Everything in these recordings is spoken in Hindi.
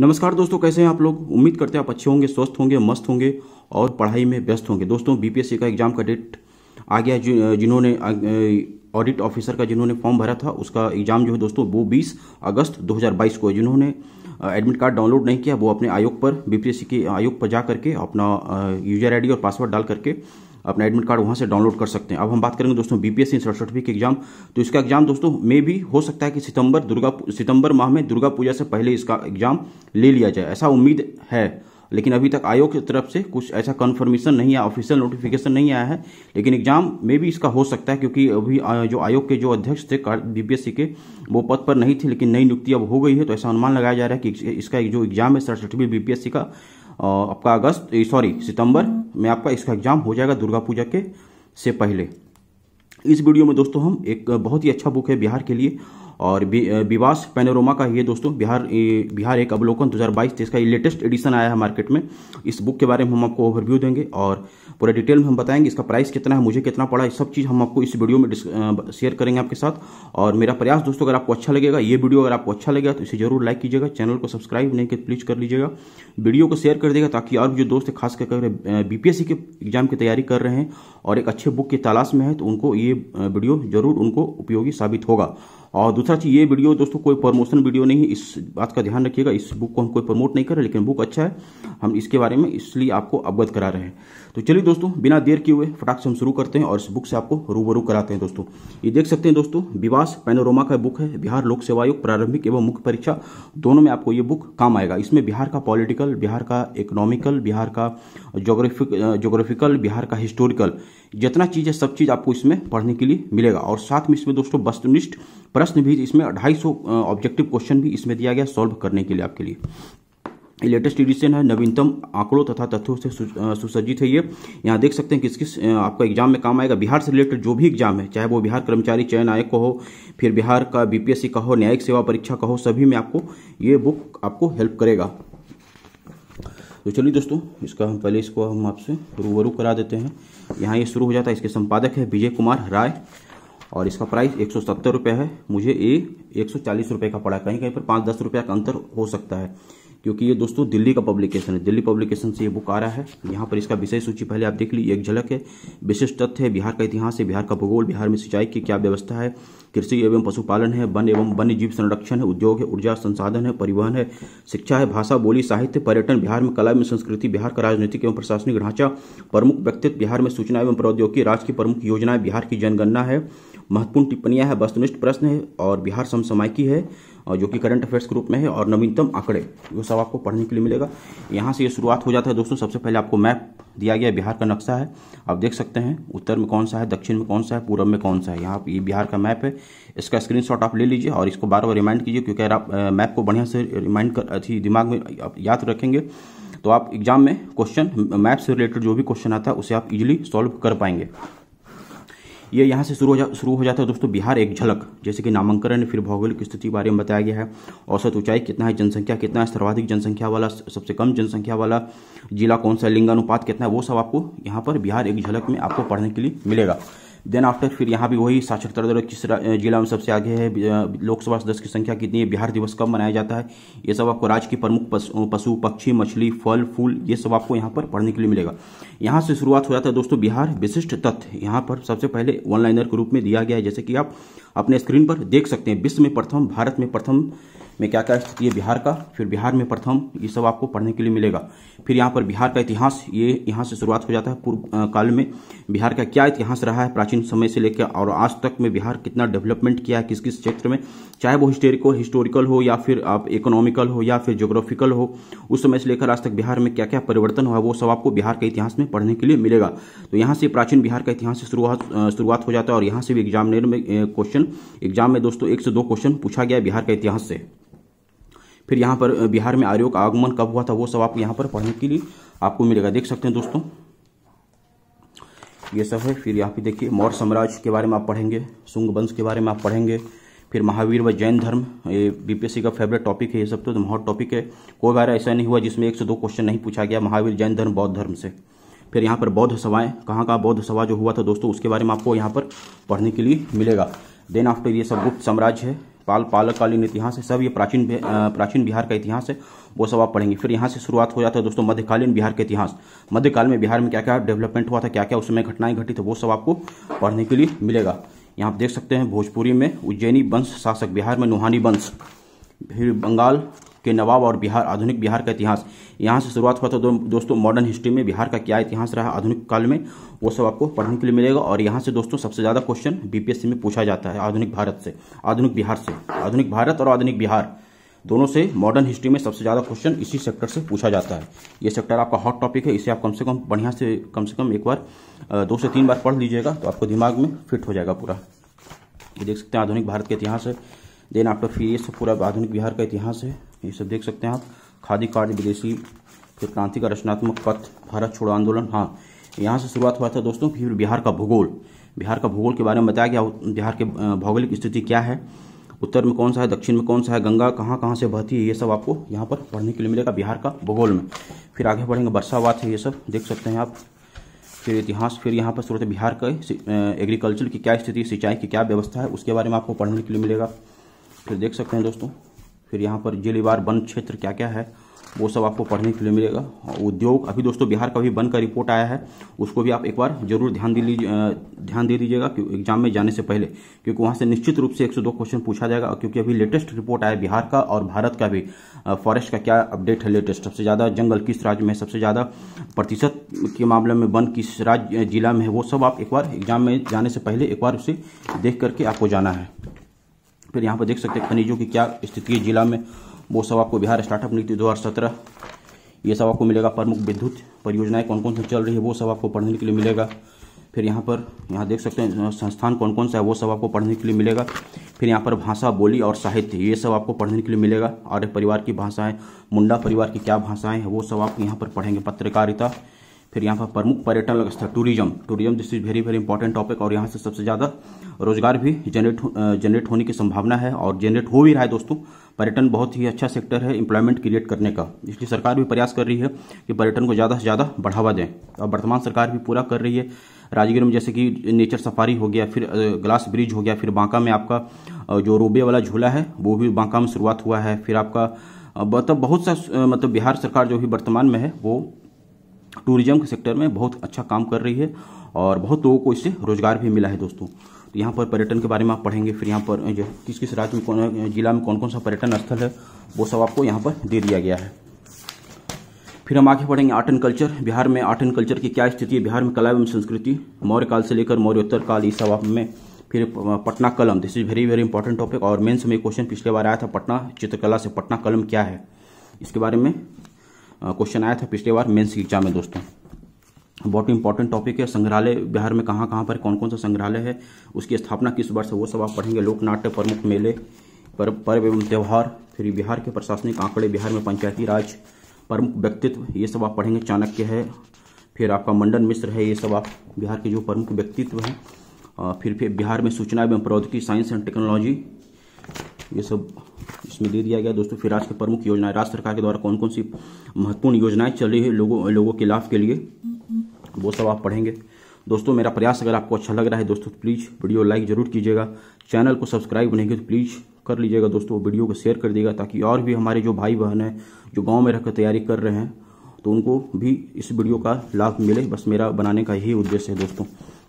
नमस्कार दोस्तों कैसे हैं आप लोग उम्मीद करते हैं आप अच्छे होंगे स्वस्थ होंगे मस्त होंगे और पढ़ाई में व्यस्त होंगे दोस्तों बीपीएससी का एग्जाम का डेट आ गया जिन्होंने ऑडिट ऑफिसर का जिन्होंने फॉर्म भरा था उसका एग्जाम जो है दोस्तों वो 20 अगस्त 2022 को जिन्होंने एडमिट कार्ड डाउनलोड नहीं किया वो अपने आयोग पर बीपीएससी के आयोग पर जा करके अपना यूजर आईडी और पासवर्ड डाल करके अपना एडमिट कार्ड वहाँ से डाउनलोड कर सकते हैं अब हम बात करेंगे दोस्तों बीपीएससी सर्टिफिकेट एग्जाम तो इसका एग्जाम दोस्तों में भी हो सकता है कि सितंबर दुर्गा सितंबर माह में दुर्गा पूजा से पहले इसका एग्जाम ले लिया जाए ऐसा उम्मीद है लेकिन अभी तक आयोग की तरफ से कुछ ऐसा कन्फर्मेशन नहीं आया ऑफिशियल नोटिफिकेशन नहीं आया है लेकिन एग्जाम में भी इसका हो सकता है क्योंकि अभी जो आयोग के जो अध्यक्ष थे बीपीएससी के वो पद पर नहीं थे लेकिन नई नियुक्ति अब हो गई है तो ऐसा अनुमान लगाया जा रहा है कि इसका जो एग्जाम है सर्टिफिकेट बीपीएससी का आपका अगस्त सॉरी सितंबर में आपका इसका एग्जाम हो जाएगा दुर्गा पूजा के से पहले इस वीडियो में दोस्तों हम एक बहुत ही अच्छा बुक है बिहार के लिए और विवास पेनोरोमा का ये दोस्तों बिहार बिहार एक अवलोकन 2022 जिसका ये लेटेस्ट एडिशन आया है मार्केट में इस बुक के बारे में हम आपको ओवरव्यू देंगे और पूरा डिटेल में हम बताएंगे इसका प्राइस कितना है मुझे कितना पड़ा है सब चीज़ हम आपको इस वीडियो में शेयर करेंगे आपके साथ और मेरा प्रयास दोस्तों अगर आपको अच्छा लगेगा ये वीडियो अगर आपको अच्छा लगेगा तो इसे जरूर लाइक कीजिएगा चैनल को सब्सक्राइब नहीं कर तो प्लीज़ कर लीजिएगा वीडियो को शेयर कर देगा ताकि और जो दोस्त खास कर बीपीएससी के एग्जाम की तैयारी कर रहे हैं और एक अच्छे बुक की तलाश में है तो उनको ये वीडियो जरूर उनको उपयोगी साबित होगा और दूसरा चीज़ ये वीडियो दोस्तों कोई प्रमोशन वीडियो नहीं इस बात का ध्यान रखिएगा इस बुक को हम कोई प्रमोट नहीं कर रहे लेकिन बुक अच्छा है हम इसके बारे में इसलिए आपको अवगत करा रहे हैं तो चलिए दोस्तों बिना देर किए हुए फटाक से हम शुरू करते हैं और इस बुक से आपको रूबरू कराते हैं दोस्तों ये देख सकते हैं दोस्तों विवास पैनोरोमा का बुक है बिहार लोक सेवा आयोग प्रारंभिक एवं मुख्य परीक्षा दोनों में आपको ये बुक काम आएगा इसमें बिहार का पॉलिटिकल बिहार का इकोनॉमिकल बिहार का जोग्राफिक जोग्राफिकल बिहार का हिस्टोरिकल जितना चीज़ है सब चीज़ आपको इसमें पढ़ने के लिए मिलेगा और साथ में इसमें दोस्तों वस्तुनिष्ठ प्रश्न भी इसमें ढाई ऑब्जेक्टिव क्वेश्चन भी इसमें दिया गया सॉल्व करने के लिए आपके लिए लेटेस्ट एडिशन है नवीनतम आंकड़ों तथा तथ्यों से सुसज्जित है ये यहाँ देख सकते हैं किस किस आपका एग्जाम में काम आएगा बिहार से रिलेटेड जो भी एग्जाम है चाहे वो बिहार कर्मचारी चयन आयोग का हो फिर बिहार का बीपीएससी का हो न्यायिक सेवा परीक्षा का हो सभी में आपको ये बुक आपको हेल्प करेगा तो चलिए दोस्तों इसका हम पहले इसको हम आपसे रूबरू करा देते हैं यहाँ ये शुरू हो जाता है इसके संपादक है विजय कुमार राय और इसका प्राइस एक सौ है मुझे ये एक सौ का पड़ा कहीं कहीं पर पाँच दस रुपया का अंतर हो सकता है क्योंकि ये दोस्तों दिल्ली का पब्लिकेशन है दिल्ली पब्लिकेशन से ये बुक आ रहा है यहाँ पर इसका विषय सूची पहले आप देख ली एक झलक है विशिष्ट तथ्य है बिहार का इतिहास है बिहार का भूगोल बिहार में सिंचाई की क्या व्यवस्था है कृषि एवं पशुपालन है वन एवं वन्य जीव संरक्षण है उद्योग है ऊर्जा संसाधन है परिवहन है शिक्षा है भाषा बोली साहित्य पर्यटन बिहार में कला एवं संस्कृति बिहार का राजनीतिक एवं प्रशासनिक ढांचा प्रमुख व्यक्तित्व बिहार में सूचना एवं प्रौद्योगिकी राज्य की प्रमुख योजनाएं बिहार की जनगणना है महत्वपूर्ण टिप्पणियां है वस्तुनिष्ठ प्रश्न है और बिहार समसमायकी है और जो कि करंट अफेयर्स के रूप में है और नवीनतम आंकड़े वो सब आपको पढ़ने के लिए मिलेगा यहाँ से ये शुरुआत हो जाता है दोस्तों सबसे पहले आपको मैप दिया गया बिहार का नक्शा है आप देख सकते हैं उत्तर में कौन सा है दक्षिण में कौन सा है पूर्व में कौन सा है यहाँ ये बिहार का मैप है इसका स्क्रीनशॉट आप ले लीजिए और इसको बार बार रिमाइंड कीजिए क्योंकि अगर आप मैप को बढ़िया से रिमाइंड कर अच्छी दिमाग में याद रखेंगे तो आप एग्जाम में क्वेश्चन मैप से रिलेटेड जो भी क्वेश्चन आता है उसे आप इजिली सॉल्व कर पाएंगे ये यहाँ से शुरू हो जा शुरू हो जाता है दोस्तों बिहार एक झलक जैसे कि नामांकन फिर भौगोलिक स्थिति के बारे में बताया गया है औसत ऊंचाई कितना है जनसंख्या कितना है सर्वाधिक जनसंख्या वाला सबसे कम जनसंख्या वाला जिला कौन सा लिंगानुपात कितना है वो सब आपको यहाँ पर बिहार एक झलक में आपको पढ़ने के लिए मिलेगा देन आफ्टर फिर यहाँ भी वही साक्षरता दर किस जिला में सबसे आगे है लोकसभा सदस्य की संख्या कितनी है बिहार दिवस कब मनाया जाता है ये सब आपको राज्य की प्रमुख पशु पक्षी मछली फल फूल ये सब आपको यहाँ पर पढ़ने के लिए मिलेगा यहाँ से शुरुआत हो जाता है दोस्तों बिहार विशिष्ट तथ्य यहाँ पर सबसे पहले ऑनलाइनर के रूप में दिया गया है जैसे कि आप अपने स्क्रीन पर देख सकते हैं विश्व में प्रथम भारत में प्रथम में क्या क्या स्थिति है बिहार का फिर बिहार में प्रथम ये सब आपको पढ़ने के लिए मिलेगा फिर यहाँ पर बिहार का इतिहास ये यहाँ से शुरुआत हो जाता है पूर्व काल में बिहार का क्या इतिहास रहा है प्राचीन समय से लेकर और आज तक में बिहार कितना डेवलपमेंट किया है किस किस क्षेत्र में चाहे वो हिस्टोरिकल हिस्टोरिकल हो या फिर आप इकोनॉमिकल हो या फिर जोग्राफिकल हो उस समय से लेकर आज तक बिहार में क्या क्या परिवर्तन हुआ वो सब आपको बिहार के इतिहास में पढ़ने के लिए मिलेगा तो यहाँ से प्राचीन बिहार का इतिहास से शुरुआत शुरुआत हो जाता है और यहाँ से भी एग्जामिनेर में क्वेश्चन एग्जाम में दोस्तों एक से दो क्वेश्चन पूछा गया बिहार का इतिहास से फिर यहाँ पर बिहार में आयोग आगमन कब हुआ था वो सब आप यहाँ पर पढ़ने के लिए आपको मिलेगा देख सकते हैं दोस्तों ये सब है फिर यहाँ पे देखिए मौर्य साम्राज्य के बारे में आप पढ़ेंगे शुंग वंश के बारे में आप पढ़ेंगे फिर महावीर व जैन धर्म ये बीपीएससी का फेवरेट टॉपिक है ये सब तो महोर तो टॉपिक है कोई बार ऐसा नहीं हुआ जिसमें एक से दो क्वेश्चन नहीं पूछा गया महावीर जैन धर्म बौद्ध धर्म से फिर यहाँ पर बौद्ध सभाएं कहाँ का बौद्ध सभा जो हुआ था दोस्तों उसके बारे में आपको यहाँ पर पढ़ने के लिए मिलेगा देन आफ्टर ये सब गुप्त साम्राज्य है पाल पालकालीन इतिहास है सब ये प्राचीन प्राचीन बिहार का इतिहास है वो सब आप पढ़ेंगे फिर यहाँ से शुरुआत हो जाता है दोस्तों मध्यकालीन बिहार का इतिहास मध्यकाल में बिहार में क्या क्या डेवलपमेंट हुआ था क्या क्या उसमें घटनाएं घटी थी वो सब आपको पढ़ने के लिए मिलेगा यहाँ आप देख सकते हैं भोजपुरी में उज्जैनी वंश शासक बिहार में नुहानी वंश फिर बंगाल के नवाब और बिहार आधुनिक बिहार का इतिहास यहाँ से शुरुआत हुआ था तो दो, दोस्तों मॉडर्न हिस्ट्री में बिहार का क्या इतिहास रहा आधुनिक काल में वो सब आपको पढ़ने के लिए मिलेगा और यहाँ से दोस्तों सबसे ज़्यादा क्वेश्चन बीपीएससी में पूछा जाता है आधुनिक भारत से आधुनिक बिहार से आधुनिक भारत और आधुनिक बिहार दोनों से मॉडर्न हिस्ट्री में सबसे ज़्यादा क्वेश्चन इसी सेक्टर से पूछा जाता है ये सेक्टर आपका हॉट टॉपिक है इसे आप कम से कम बढ़िया से कम से कम एक बार दो से तीन बार पढ़ लीजिएगा तो आपको दिमाग में फिट हो जाएगा पूरा ये देख सकते हैं आधुनिक भारत के इतिहास है देन आफ्टर फिर ये सब पूरा आधुनिक बिहार का इतिहास है ये सब देख सकते हैं आप खादी कार्ड विदेशी फिर क्रांति का रचनात्मक पथ भारत छोड़ो आंदोलन हाँ यहाँ से शुरुआत हुआ था दोस्तों फिर बिहार का भूगोल बिहार का भूगोल के बारे में बताया गया बिहार के भौगोलिक स्थिति क्या है उत्तर में कौन सा है दक्षिण में कौन सा है गंगा कहाँ कहाँ से बहती है ये सब आपको यहाँ पर पढ़ने के लिए मिलेगा बिहार का भूगोल में फिर आगे बढ़ेंगे बरसावात है ये सब देख सकते हैं आप फिर इतिहास फिर यहाँ पर शुरू बिहार का एग्रीकल्चर की क्या स्थिति सिंचाई की क्या व्यवस्था है उसके बारे में आपको पढ़ने के लिए मिलेगा फिर देख सकते हैं दोस्तों फिर यहाँ पर जिलेवार वन क्षेत्र क्या क्या है वो सब आपको पढ़ने के लिए मिलेगा उद्योग अभी दोस्तों बिहार का भी वन का रिपोर्ट आया है उसको भी आप एक बार जरूर ध्यान दे लीजिए ध्यान दे दीजिएगा एग्जाम में जाने से पहले क्योंकि वहाँ से निश्चित रूप से 102 क्वेश्चन पूछा जाएगा क्योंकि अभी लेटेस्ट रिपोर्ट आया बिहार का और भारत का भी फॉरेस्ट का क्या अपडेट है लेटेस्ट सबसे ज़्यादा जंगल किस राज्य में सबसे ज़्यादा प्रतिशत के मामले में वन किस राज्य जिला में है वो सब आप एक बार एग्जाम में जाने से पहले एक बार उसे देख करके आपको जाना है फिर यहाँ पर देख सकते हैं खनिजों की क्या स्थिति है जिला में वो सब आपको बिहार स्टार्टअप नीति 2017 ये सब आपको मिलेगा प्रमुख विद्युत परियोजनाएं कौन कौन सी चल रही है वो सब आपको पढ़ने के लिए मिलेगा फिर यहाँ पर यहाँ देख सकते हैं संस्थान कौन कौन सा है वो सब आपको पढ़ने के लिए मिलेगा फिर यहाँ पर भाषा बोली और साहित्य ये सब आपको पढ़ने के लिए मिलेगा आर्य परिवार की भाषाएं मुंडा परिवार की क्या भाषाएं हैं वो सब आप यहाँ पर पढ़ेंगे पत्रकारिता फिर यहाँ पर प्रमुख पर्यटन स्थल tourism tourism this is very very important topic और यहाँ से सबसे ज़्यादा रोजगार भी जनरेट जनरेट होने की संभावना है और जनरेट हो भी रहा है दोस्तों पर्यटन बहुत ही अच्छा सेक्टर है एम्प्लॉयमेंट क्रिएट करने का इसलिए सरकार भी प्रयास कर रही है कि पर्यटन को ज़्यादा से ज़्यादा बढ़ावा दें और वर्तमान सरकार भी पूरा कर रही है राजगीर में जैसे कि नेचर सफारी हो गया फिर ग्लास ब्रिज हो गया फिर बांका में आपका जो रोबे वाला झूला है वो भी बांका में शुरुआत हुआ है फिर आपका मतलब बहुत सा मतलब बिहार सरकार जो भी वर्तमान में है वो टूरिज्म के सेक्टर में बहुत अच्छा काम कर रही है और बहुत लोगों को इससे रोजगार भी मिला है दोस्तों तो यहाँ पर पर्यटन के बारे में आप पढ़ेंगे फिर यहाँ पर जो किस किस राज्य में कौन जिला में कौन कौन सा पर्यटन स्थल है वो सब आपको यहाँ पर दे दिया गया है फिर हम आगे पढ़ेंगे आर्ट एंड कल्चर बिहार में आर्ट एंड कल्चर की क्या स्थिति है बिहार में कला एवं संस्कृति मौर्य काल से लेकर मौर्योत्तर काल इस सब में फिर Patna Kalam this is very very important topic और मेन्स में क्वेश्चन पिछले बार आया था पटना चित्रकला से पटना कलम क्या है इसके बारे में क्वेश्चन आया था पिछले बार मेन्स एग्जाम में दोस्तों बहुत इंपॉर्टेंट टॉपिक है संग्रहालय बिहार में कहाँ कहाँ पर कौन कौन सा संग्रहालय है उसकी स्थापना किस वर्ष वो सब आप पढ़ेंगे लोकनाट्य प्रमुख मेले पर्व पर्व एवं त्यौहार फिर बिहार के प्रशासनिक आंकड़े बिहार में पंचायती राज प्रमुख व्यक्तित्व ये सब आप पढ़ेंगे चाणक्य है फिर आपका मंडन मिश्र है ये सब आप बिहार के जो प्रमुख व्यक्तित्व हैं फिर फिर बिहार में सूचना एवं प्रौद्योगिकी साइंस एंड टेक्नोलॉजी ये सब इसमें दे दिया गया दोस्तों फिर आज की प्रमुख योजनाएं राज्य सरकार के द्वारा कौन कौन सी महत्वपूर्ण योजनाएं चल रही है लोगों लोगों के लाभ के लिए वो सब आप पढ़ेंगे दोस्तों मेरा प्रयास अगर आपको अच्छा लग रहा है दोस्तों प्लीज़ वीडियो लाइक जरूर कीजिएगा चैनल को सब्सक्राइब नहीं तो प्लीज़ कर लीजिएगा दोस्तों वीडियो को शेयर कर दीजिएगा ताकि और भी हमारे जो भाई बहन हैं जो गाँव में रहकर तैयारी कर रहे हैं तो उनको भी इस वीडियो का लाभ मिले बस मेरा बनाने का यही उद्देश्य है दोस्तों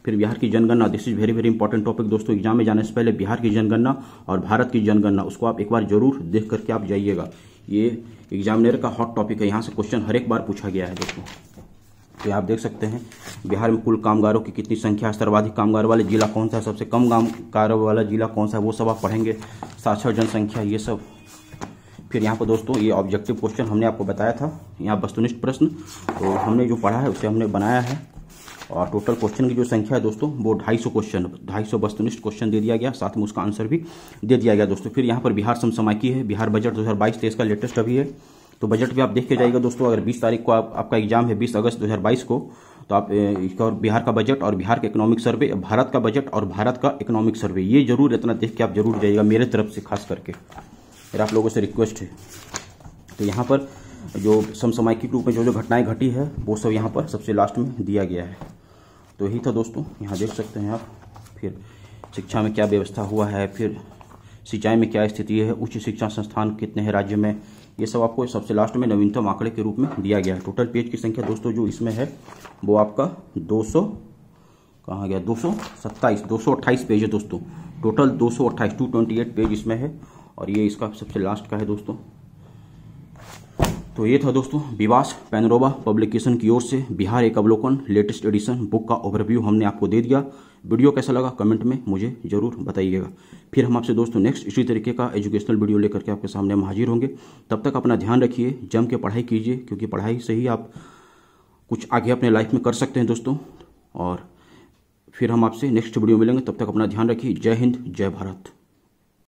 फिर बिहार की जनगणना this is very very important topic दोस्तों एग्जाम में जाने से पहले बिहार की जनगणना और भारत की जनगणना उसको आप एक बार जरूर देख करके आप जाइएगा ये एग्जामिनर का हॉट टॉपिक है यहाँ से क्वेश्चन हर एक बार पूछा गया है दोस्तों तो आप देख सकते हैं बिहार में कुल कामगारों की कितनी संख्या है सर्वाधिक कामगार वाले जिला कौन सा है सबसे कम कामगारों वाला जिला कौन सा है वो सब आप पढ़ेंगे साक्षर जनसंख्या ये सब फिर यहाँ पर दोस्तों ये ऑब्जेक्टिव क्वेश्चन हमने आपको बताया था यहाँ वस्तुनिष्ठ प्रश्न तो हमने जो पढ़ा है उसे हमने बनाया है और टोटल क्वेश्चन की जो संख्या है दोस्तों वो ढाई सौ क्वेश्चन ढाई सौ वस्तुनिष्ठ क्वेश्चन दे दिया गया साथ में उसका आंसर भी दे दिया गया दोस्तों फिर यहाँ पर बिहार की है बिहार बजट दो हज़ार तो का लेटेस्ट अभी है तो बजट भी आप देख के जाएगा दोस्तों अगर 20 तारीख को आप, आपका एग्जाम है 20 अगस्त 2022 को तो आप इसका बिहार का बजट और बिहार का इकोनॉमिक सर्वे भारत का बजट और भारत का इकोनॉमिक सर्वे ये जरूर इतना देख के आप जरूर जाइएगा मेरे तरफ से खास करके मेरा आप लोगों से रिक्वेस्ट है तो यहाँ पर जो समसामयिकी रूप में जो जो घटनाएं घटी है वो सब यहाँ पर सबसे लास्ट में दिया गया है तो यही था दोस्तों यहाँ देख सकते हैं आप फिर शिक्षा में क्या व्यवस्था हुआ है फिर सिंचाई में क्या स्थिति है उच्च शिक्षा संस्थान कितने हैं राज्य में ये सब आपको सबसे लास्ट में नवीनतम आंकड़े के रूप में दिया गया है टोटल पेज की संख्या दोस्तों जो इसमें है वो आपका दो सौ गया दो सौ सत्ताईस दो सौ पेज है दोस्तों टोटल दो सौ अट्ठाईस टू ट्वेंटी एट पेज इसमें है और ये इसका सबसे लास्ट का है दोस्तों तो ये था दोस्तों विवास पैनरोबा पब्लिकेशन की ओर से बिहार एक अवलोकन लेटेस्ट एडिशन बुक का ओवरव्यू हमने आपको दे दिया वीडियो कैसा लगा कमेंट में मुझे ज़रूर बताइएगा फिर हम आपसे दोस्तों नेक्स्ट इसी तरीके का एजुकेशनल वीडियो लेकर के आपके सामने हाजिर होंगे तब तक अपना ध्यान रखिए जम के पढ़ाई कीजिए क्योंकि पढ़ाई से ही आप कुछ आगे अपने लाइफ में कर सकते हैं दोस्तों और फिर हम आपसे नेक्स्ट वीडियो मिलेंगे तब तक अपना ध्यान रखिए जय हिंद जय भारत